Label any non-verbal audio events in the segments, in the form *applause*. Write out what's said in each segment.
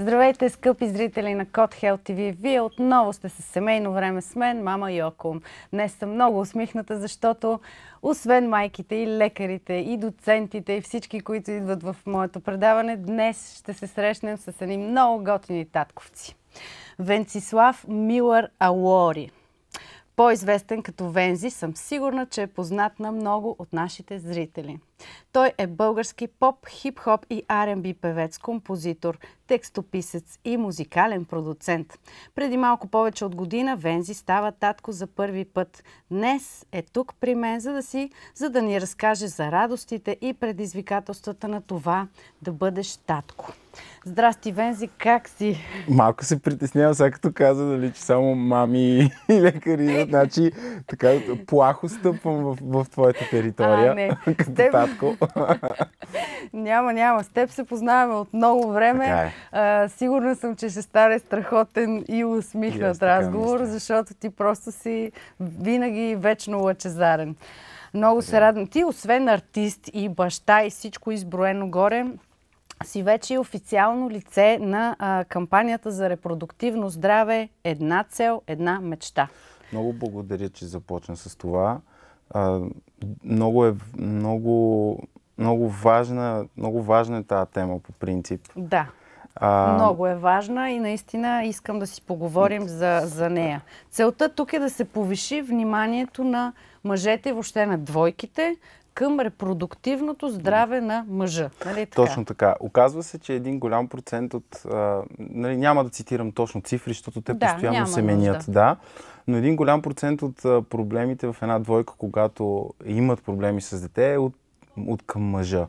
Здравейте, скъпи зрители на Код Хел ТВ! Вие отново сте с семейно време с мен, мама Йоко. Днес съм много усмихната, защото освен майките и лекарите и доцентите и всички, които идват в моето предаване, днес ще се срещнем с едни много готини татковци. Венцислав Милър Алори. По-известен като Вензи, съм сигурна, че е познат на много от нашите зрители – той е български поп, хип-хоп и R&B певец, композитор, текстописец и музикален продуцент. Преди малко повече от година Вензи става татко за първи път. Днес е тук при мен, за да си, за да ни разкаже за радостите и предизвикателствата на това да бъдеш татко. Здрасти, Вензи, как си? Малко се притеснявам, сега като каза, нали, че само мами и лекари, значи така плахо стъпвам в, в твоята територия. А, не. *laughs* Като Теб кратко. *laughs* няма, няма. С теб се познаваме от много време. Е. сигурна съм, че ще стане страхотен и усмихнат е, разговор, защото ти просто си винаги вечно лъчезарен. Много е. се радвам. Ти, освен артист и баща и всичко изброено горе, си вече и официално лице на а, кампанията за репродуктивно здраве Една цел, една мечта. Много благодаря, че започна с това а, много е много, много, важна, много важна е тази тема по принцип. Да. А... Много е важна и наистина искам да си поговорим за, за нея. Целта тук е да се повиши вниманието на мъжете и въобще на двойките към репродуктивното здраве на мъжа. Нали, така? Точно така. Оказва се, че един голям процент от... А, нали, няма да цитирам точно цифри, защото те да, постоянно се менят. Да, но един голям процент от а, проблемите в една двойка, когато имат проблеми с дете, е от, от към мъжа.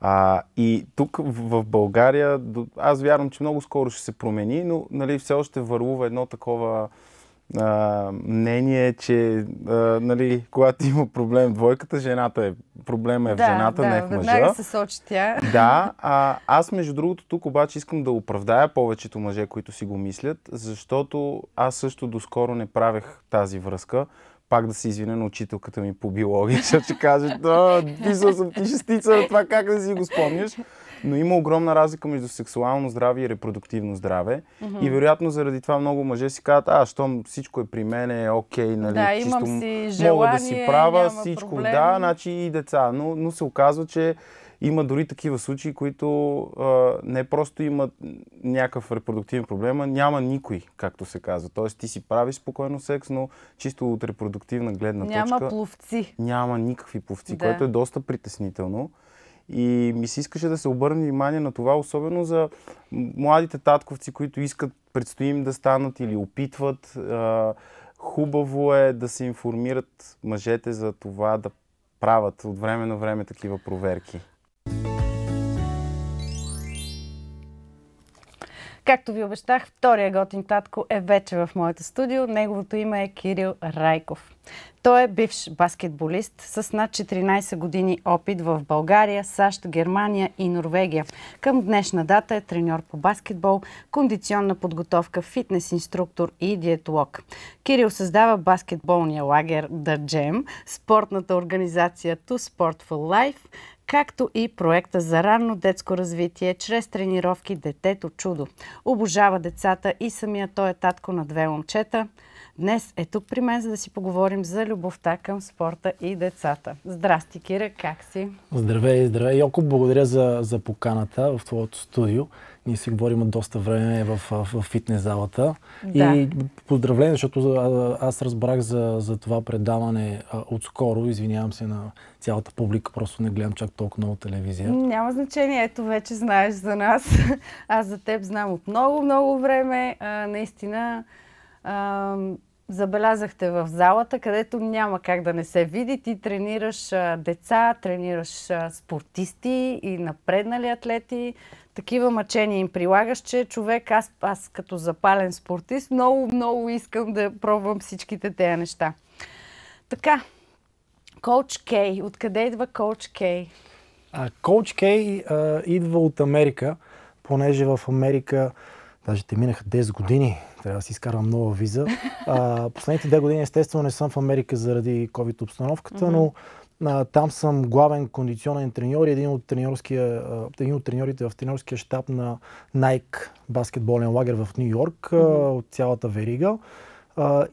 А, и тук в България, аз вярвам, че много скоро ще се промени, но нали, все още върлува едно такова а, мнение, че а, нали, когато има проблем в двойката, жената е. Проблема е да, в жената, да, не в мъжа. да се сочи тя. Да, а, аз между другото тук обаче искам да оправдая повечето мъже, които си го мислят, защото аз също доскоро не правех тази връзка пак да се извиня на учителката ми по биология, *laughs* защото ще каже, да, писал съм ти шестица на това, как да си го спомняш. Но има огромна разлика между сексуално здраве и репродуктивно здраве. Mm-hmm. И вероятно заради това много мъже си казват, а, щом всичко е при мен, е окей, нали, да, чисто имам си желание, мога да си права, всичко, проблем. да, значи и деца. Но, но се оказва, че има дори такива случаи, които а, не просто имат някакъв репродуктивен проблем, а няма никой, както се казва. Тоест ти си правиш спокойно секс, но чисто от репродуктивна гледна няма точка... Няма пловци. Няма никакви пловци, да. което е доста притеснително. И ми се искаше да се обърне внимание на това, особено за младите татковци, които искат, предстои им да станат или опитват. А, хубаво е да се информират мъжете за това да правят от време на време такива проверки. Както ви обещах, втория готин татко е вече в моето студио. Неговото име е Кирил Райков. Той е бивш баскетболист с над 14 години опит в България, САЩ, Германия и Норвегия. Към днешна дата е треньор по баскетбол, кондиционна подготовка, фитнес инструктор и диетолог. Кирил създава баскетболния лагер The Jam, спортната организация To Sport for Life, както и проекта за ранно детско развитие чрез тренировки Детето чудо. Обожава децата и самия той е татко на две момчета – Днес е тук при мен, за да си поговорим за любовта към спорта и децата. Здрасти, Кира, как си? Здравей, здравей. Йоко, благодаря за, за поканата в твоето студио. Ние си говорим от доста време в, в, в фитнес залата. Да. И поздравление, защото аз разбрах за, за това предаване а, отскоро. Извинявам се на цялата публика, просто не гледам чак толкова много телевизия. Няма значение, ето вече знаеш за нас. *laughs* Аз за теб знам от много-много време. А, наистина, забелязахте в залата, където няма как да не се види. Ти тренираш деца, тренираш спортисти и напреднали атлети. Такива мъчения им прилагаш, че човек, аз, аз като запален спортист, много, много искам да пробвам всичките тези неща. Така, Коуч Кей. Откъде идва Коуч Кей? Коуч Кей идва от Америка, понеже в Америка Даже те минаха 10 години. Трябва да си изкарвам нова виза. А, последните 2 години, естествено, не съм в Америка заради COVID-обстановката, mm-hmm. но а, там съм главен кондиционен треньор и един от, един от треньорите в треньорския щаб на Nike баскетболен лагер в Нью Йорк mm-hmm. от цялата верига.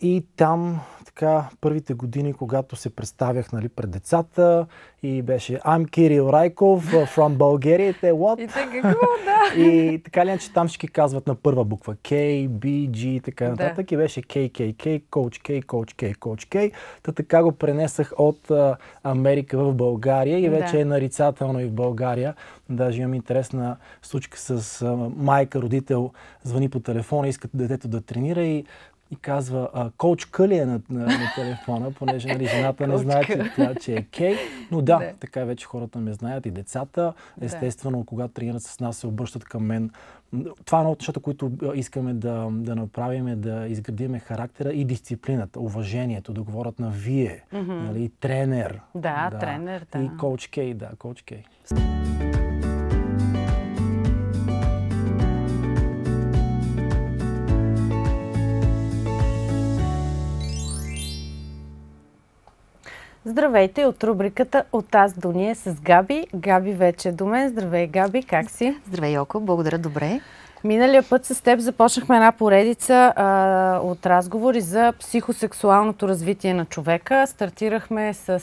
И там, така, първите години, когато се представях нали, пред децата и беше I'm Кирил Райков from Bulgaria, те what? И те какво, *laughs* да. и така ли, че там ще казват на първа буква K, B, G и така нататък. Да. И беше KKK, Coach K, Coach K, Coach K. Та така го пренесах от а, Америка в България и вече да. е нарицателно и в България. Даже имам интересна случка с майка, родител, звъни по телефона, искат детето да тренира и и казва, а, коуч Къли е на, на, на телефона, понеже нали, жената не знае, че, тя, че е кей. Но да, не. така вече хората ме знаят и децата. Естествено, да. когато тренират с нас, се обръщат към мен. Това е едно от нещата, които искаме да, да направим, е да изградиме характера и дисциплината, уважението, да говорят на вие, mm-hmm. нали, тренер. Да, да, тренер, да. И коуч Кей, да, коуч Кей. Здравейте от рубриката От аз до ние с Габи. Габи вече е до мен. Здравей, Габи, как си? Здравей, Йоко. Благодаря, добре. Миналия път с теб започнахме една поредица а, от разговори за психосексуалното развитие на човека. Стартирахме с а,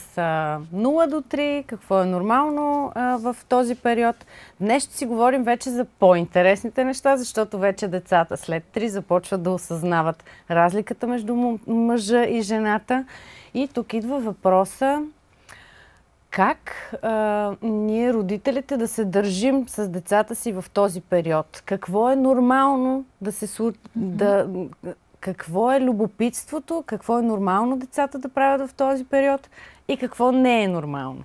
0 до 3, какво е нормално а, в този период. Днес ще си говорим вече за по-интересните неща, защото вече децата след 3 започват да осъзнават разликата между мъжа и жената. И тук идва въпроса как а, ние, родителите, да се държим с децата си в този период? Какво е нормално да се случи? Да, какво е любопитството? Какво е нормално децата да правят в този период? И какво не е нормално?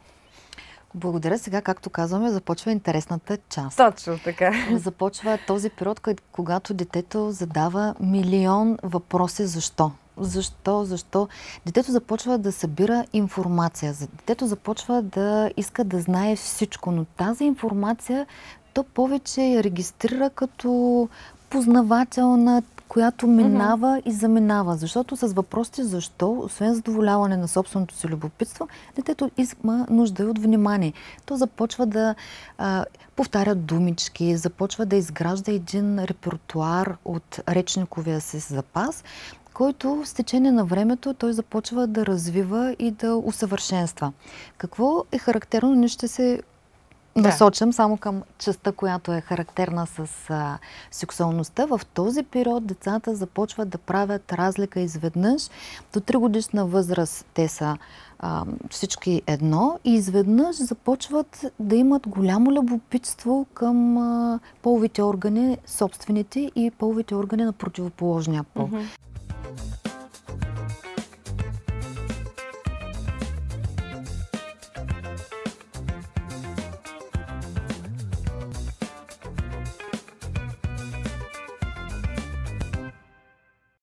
Благодаря. Сега, както казваме, започва интересната част. Точно така. Започва този период, когато детето задава милион въпроси защо защо, защо. Детето започва да събира информация. Детето започва да иска да знае всичко, но тази информация то повече я регистрира като познавателна, която минава mm-hmm. и заминава. Защото с въпросите защо, освен задоволяване на собственото си любопитство, детето има нужда и от внимание. То започва да а, повтаря думички, започва да изгражда един репертуар от речниковия си запас, който с течение на времето той започва да развива и да усъвършенства. Какво е характерно? Ние ще се да. насочим само към частта, която е характерна с а, сексуалността. В този период децата започват да правят разлика изведнъж. До 3 годишна възраст те са а, всички едно и изведнъж започват да имат голямо любопитство към а, половите органи, собствените и половите органи на противоположния пол. Mm-hmm.